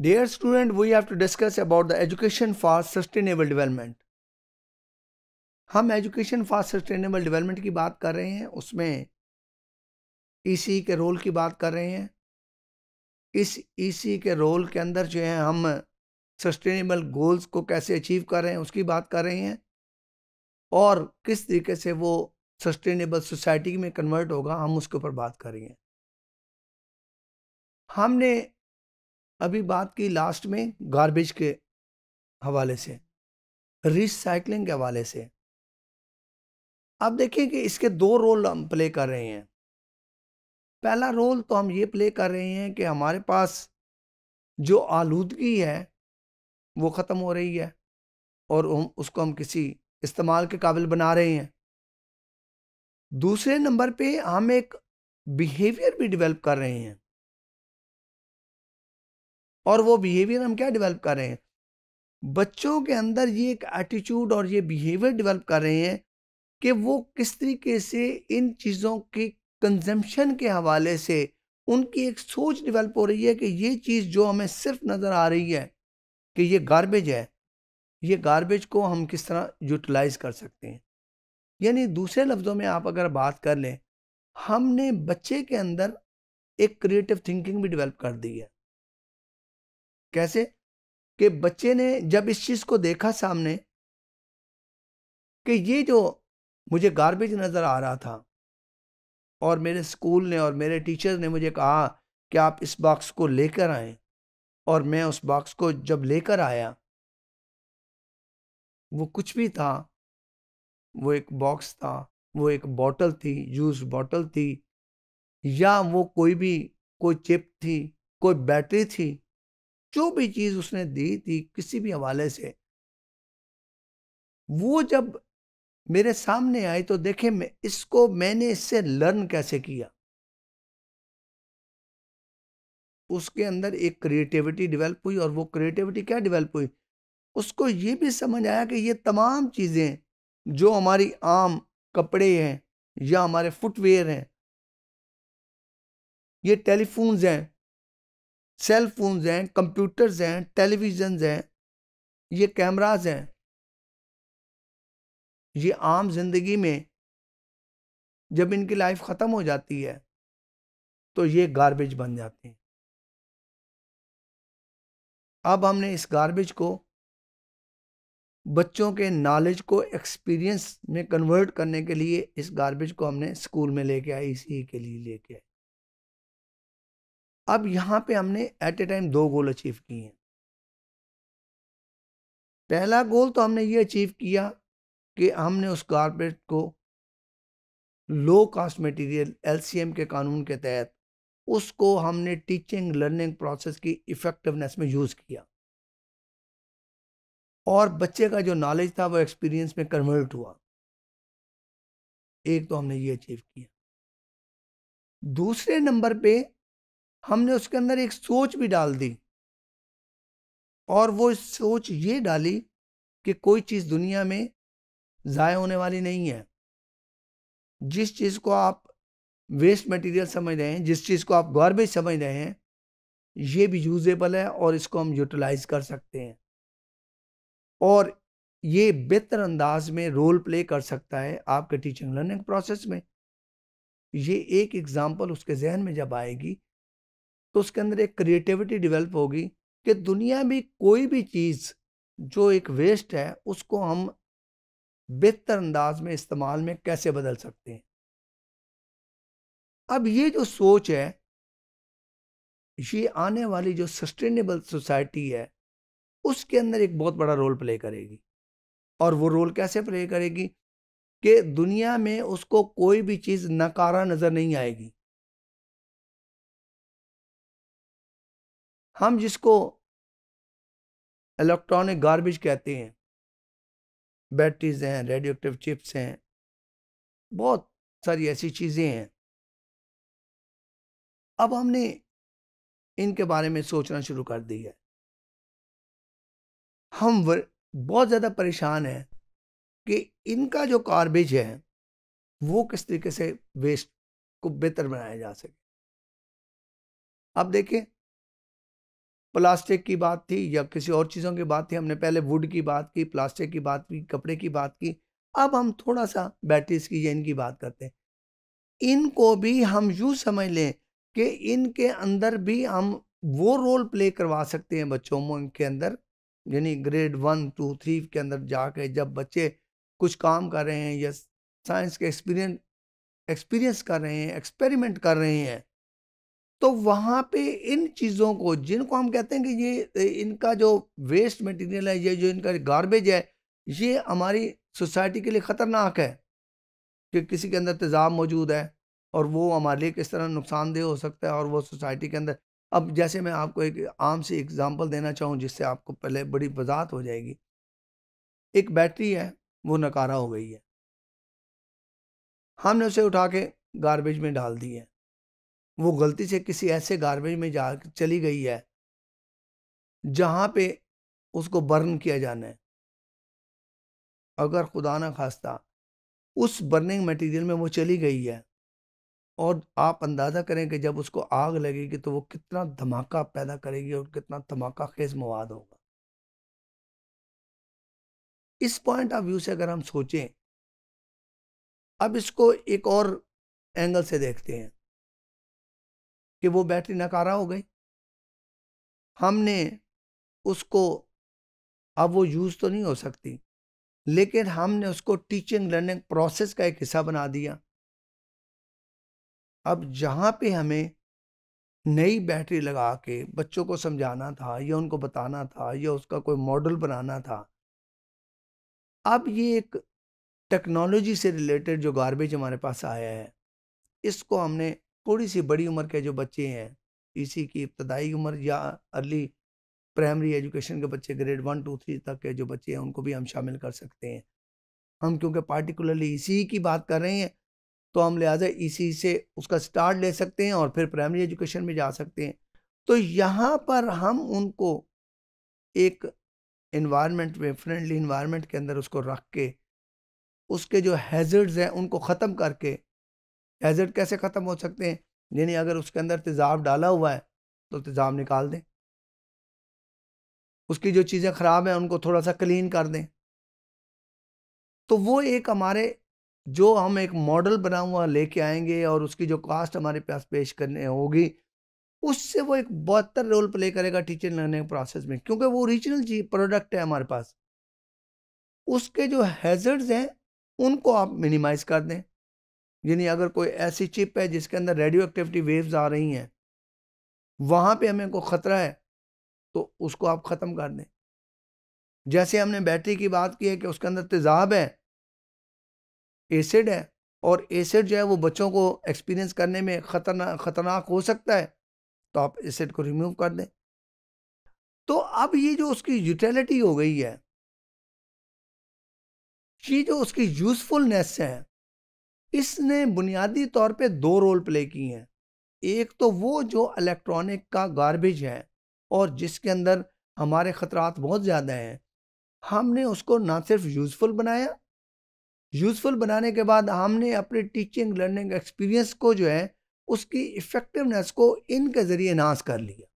Dear student, we have to discuss about the education for sustainable development. हम education for sustainable development की बात कर रहे हैं उसमें सी e के रोल की बात कर रहे हैं इस सी e के रोल के अंदर जो है हम सस्टेनेबल गोल्स को कैसे अचीव कर रहे हैं उसकी बात कर रहे हैं और किस तरीके से वो सस्टेनेबल सोसाइटी में कन्वर्ट होगा हम उसके ऊपर बात कर रहे हैं हमने अभी बात की लास्ट में गार्बेज के हवाले से रिसाइकलिंग के हवाले से आप देखिए कि इसके दो रोल हम प्ले कर रहे हैं पहला रोल तो हम ये प्ले कर रहे हैं कि हमारे पास जो आलूदगी है वो ख़त्म हो रही है और हम उसको हम किसी इस्तेमाल के काबिल बना रहे हैं दूसरे नंबर पे हम एक बिहेवियर भी डेवलप कर रहे हैं और वो बिहेवियर हम क्या डेवलप कर रहे हैं बच्चों के अंदर ये एक एटीट्यूड और ये बिहेवियर डेवलप कर रहे हैं कि वो किस तरीके से इन चीज़ों के कंजम्पशन के हवाले से उनकी एक सोच डेवलप हो रही है कि ये चीज़ जो हमें सिर्फ नज़र आ रही है कि ये गारबेज है ये गारबेज को हम किस तरह यूटिलाइज़ कर सकते हैं यानी दूसरे लफ्ज़ों में आप अगर बात कर लें हमने बच्चे के अंदर एक क्रिएटिव थिंकिंग भी डेवलप कर दी है कैसे कि बच्चे ने जब इस चीज़ को देखा सामने कि ये जो मुझे गार्बेज नज़र आ रहा था और मेरे स्कूल ने और मेरे टीचर ने मुझे कहा कि आप इस बॉक्स को लेकर आए और मैं उस बॉक्स को जब लेकर आया वो कुछ भी था वो एक बॉक्स था वो एक बॉटल थी जूस बॉटल थी या वो कोई भी कोई चिप थी कोई बैटरी थी जो भी चीज़ उसने दी थी किसी भी हवाले से वो जब मेरे सामने आई तो देखे मैं इसको मैंने इससे लर्न कैसे किया उसके अंदर एक क्रिएटिविटी डेवलप हुई और वो क्रिएटिविटी क्या डेवलप हुई उसको ये भी समझ आया कि ये तमाम चीज़ें जो हमारी आम कपड़े हैं या हमारे फुटवेयर हैं ये टेलीफोन्स हैं सेल फोन्स हैं कंप्यूटर्स हैं टेलीविजन्स हैं ये कैमराज हैं ये आम जिंदगी में जब इनकी लाइफ ख़त्म हो जाती है तो ये गार्बेज बन जाते हैं अब हमने इस गार्बेज को बच्चों के नॉलेज को एक्सपीरियंस में कन्वर्ट करने के लिए इस गार्बेज को हमने स्कूल में लेके आए इसी के लिए लेके आए अब यहाँ पे हमने एट ए टाइम दो गोल अचीव किए हैं पहला गोल तो हमने ये अचीव किया कि हमने उस कारपेट को लो कास्ट मटेरियल एलसीएम के कानून के तहत उसको हमने टीचिंग लर्निंग प्रोसेस की इफ़ेक्टिवनेस में यूज़ किया और बच्चे का जो नॉलेज था वो एक्सपीरियंस में कन्वर्ट हुआ एक तो हमने ये अचीव किया दूसरे नंबर पे हमने उसके अंदर एक सोच भी डाल दी और वो सोच ये डाली कि कोई चीज़ दुनिया में ज़ाय होने वाली नहीं है जिस चीज़ को आप वेस्ट मटेरियल समझ रहे हैं जिस चीज़ को आप गार्बेज समझ रहे हैं ये भी यूजेबल है और इसको हम यूटिलाइज कर सकते हैं और ये बेहतर अंदाज में रोल प्ले कर सकता है आपके टीचिंग लर्निंग प्रोसेस में ये एक एग्ज़ाम्पल उसके जहन में जब आएगी तो उसके अंदर एक क्रिएटिविटी डेवलप होगी कि दुनिया में कोई भी चीज़ जो एक वेस्ट है उसको हम बेहतर अंदाज में इस्तेमाल में कैसे बदल सकते हैं अब ये जो सोच है ये आने वाली जो सस्टेनेबल सोसाइटी है उसके अंदर एक बहुत बड़ा रोल प्ले करेगी और वो रोल कैसे प्ले करेगी कि दुनिया में उसको कोई भी चीज़ नकारा नज़र नहीं आएगी हम जिसको इलेक्ट्रॉनिक गार्बेज कहते हैं बैटरीज हैं रेडियो एक्टिव चिप्स हैं बहुत सारी ऐसी चीज़ें हैं अब हमने इनके बारे में सोचना शुरू कर दी है हम बहुत ज़्यादा परेशान हैं कि इनका जो गार्बेज है वो किस तरीके से वेस्ट को बेहतर बनाया जा सके अब देखें प्लास्टिक की बात थी या किसी और चीज़ों की बात थी हमने पहले वुड की बात की प्लास्टिक की बात की कपड़े की बात की अब हम थोड़ा सा बैटरीज की या इनकी बात करते हैं इनको भी हम यूँ समझ लें कि इनके अंदर भी हम वो रोल प्ले करवा सकते हैं बच्चों के अंदर यानी ग्रेड वन टू थ्री के अंदर जाके जब बच्चे कुछ काम कर रहे हैं या साइंस के एक्सपीरियंस एक्सपीरियंस कर रहे हैं एक्सपेरिमेंट कर रहे हैं तो वहाँ पे इन चीज़ों को जिनको हम कहते हैं कि ये इनका जो वेस्ट मटेरियल है ये जो इनका गार्बेज है ये हमारी सोसाइटी के लिए ख़तरनाक है कि किसी के अंदर तेज़ाब मौजूद है और वो हमारे लिए किस तरह नुकसानदेह हो सकता है और वो सोसाइटी के अंदर अब जैसे मैं आपको एक आम सी एग्ज़ाम्पल देना चाहूँ जिससे आपको पहले बड़ी वजात हो जाएगी एक बैटरी है वो नकारा हो गई है हमने उसे उठा के गारबेज में डाल दी है वो गलती से किसी ऐसे गार्बेज में जा चली गई है जहाँ पे उसको बर्न किया जाना है अगर खुदा ना खास्ता उस बर्निंग मटेरियल में वो चली गई है और आप अंदाज़ा करें कि जब उसको आग लगेगी तो वो कितना धमाका पैदा करेगी और कितना धमाका खेज मवाद होगा इस पॉइंट ऑफ व्यू से अगर हम सोचें अब इसको एक और एंगल से देखते हैं कि वो बैटरी नकारा हो गई हमने उसको अब वो यूज़ तो नहीं हो सकती लेकिन हमने उसको टीचिंग लर्निंग प्रोसेस का एक हिस्सा बना दिया अब जहाँ पे हमें नई बैटरी लगा के बच्चों को समझाना था या उनको बताना था या उसका कोई मॉडल बनाना था अब ये एक टेक्नोलॉजी से रिलेटेड जो गार्बेज हमारे पास आया है इसको हमने थोड़ी सी बड़ी उम्र के जो बच्चे हैं इसी की इब्तदाई उम्र या अर्ली प्राइमरी एजुकेशन के बच्चे ग्रेड वन टू थ्री तक के जो बच्चे हैं उनको भी हम शामिल कर सकते हैं हम क्योंकि पार्टिकुलरली इसी की बात कर रहे हैं तो हम लिहाजा इसी से उसका स्टार्ट ले सकते हैं और फिर प्राइमरी एजुकेशन में जा सकते हैं तो यहाँ पर हम उनको एक इन्वायरमेंट में फ्रेंडली इन्वायरमेंट के अंदर उसको रख के उसके जो हैजर्ड्स हैं उनको ख़त्म करके हैजर्ड कैसे ख़त्म हो सकते हैं यानी अगर उसके अंदर तेज़ाब डाला हुआ है तो तेज़ाब निकाल दें उसकी जो चीज़ें ख़राब हैं उनको थोड़ा सा क्लीन कर दें तो वो एक हमारे जो हम एक मॉडल बना हुआ लेके आएंगे और उसकी जो कास्ट हमारे पास पेश करने होगी उससे वो एक बेहतर रोल प्ले करेगा टीचर लर्निंग प्रोसेस में क्योंकि वो ओरिजिनल जी प्रोडक्ट है हमारे पास उसके जो हैजर्ड्स हैं उनको आप मिनिमाइज कर दें यानी अगर कोई ऐसी चिप है जिसके अंदर रेडियो एक्टिविटी वेव्स आ रही हैं वहाँ पे हमें को ख़तरा है तो उसको आप ख़त्म कर दें जैसे हमने बैटरी की बात की है कि उसके अंदर तेज़ाब है एसिड है और एसिड जो है वो बच्चों को एक्सपीरियंस करने में खतरना ख़तरनाक हो सकता है तो आप एसिड को रिमूव कर दें तो अब ये जो उसकी यूटिलिटी हो गई है ये जो उसकी यूज़फुलनेस है इसने बुनियादी तौर पे दो रोल प्ले किए हैं एक तो वो जो इलेक्ट्रॉनिक का गार्बेज है और जिसके अंदर हमारे ख़तरात बहुत ज़्यादा हैं हमने उसको ना सिर्फ यूज़फुल बनाया यूज़फुल बनाने के बाद हमने अपने टीचिंग लर्निंग एक्सपीरियंस को जो है उसकी इफ़ेक्टिवनेस को इनके ज़रिए नाश कर लिया